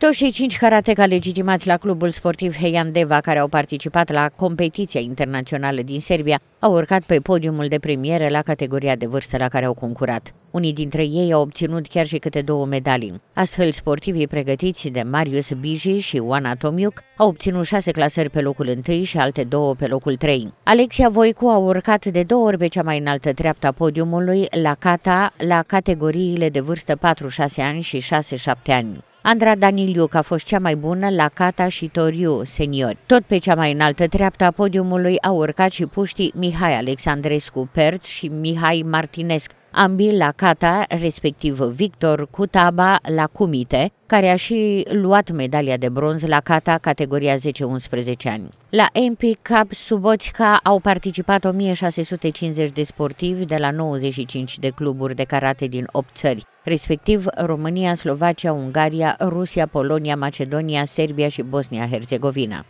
Toți cei cinci karateca legitimați la clubul sportiv Heian Deva, care au participat la competiția internațională din Serbia, au urcat pe podiumul de premieră la categoria de vârstă la care au concurat. Unii dintre ei au obținut chiar și câte două medalii. Astfel, sportivii pregătiți de Marius Biji și Oana Tomiuc au obținut șase clasări pe locul întâi și alte două pe locul trei. Alexia Voicu a urcat de două ori pe cea mai înaltă treaptă a podiumului la Cata la categoriile de vârstă 4-6 ani și 6-7 ani. Andra Daniliuc a fost cea mai bună la Cata și Toriu seniori. Tot pe cea mai înaltă treaptă a podiumului au urcat și puștii Mihai Alexandrescu Perț și Mihai Martinesc ambii la Cata, respectiv Victor Cutaba la Cumite, care a și luat medalia de bronz la Cata categoria 10-11 ani. La MP Cup Subotica au participat 1650 de sportivi de la 95 de cluburi de karate din 8 țări, respectiv România, Slovacia, Ungaria, Rusia, Polonia, Macedonia, Serbia și Bosnia-Herzegovina.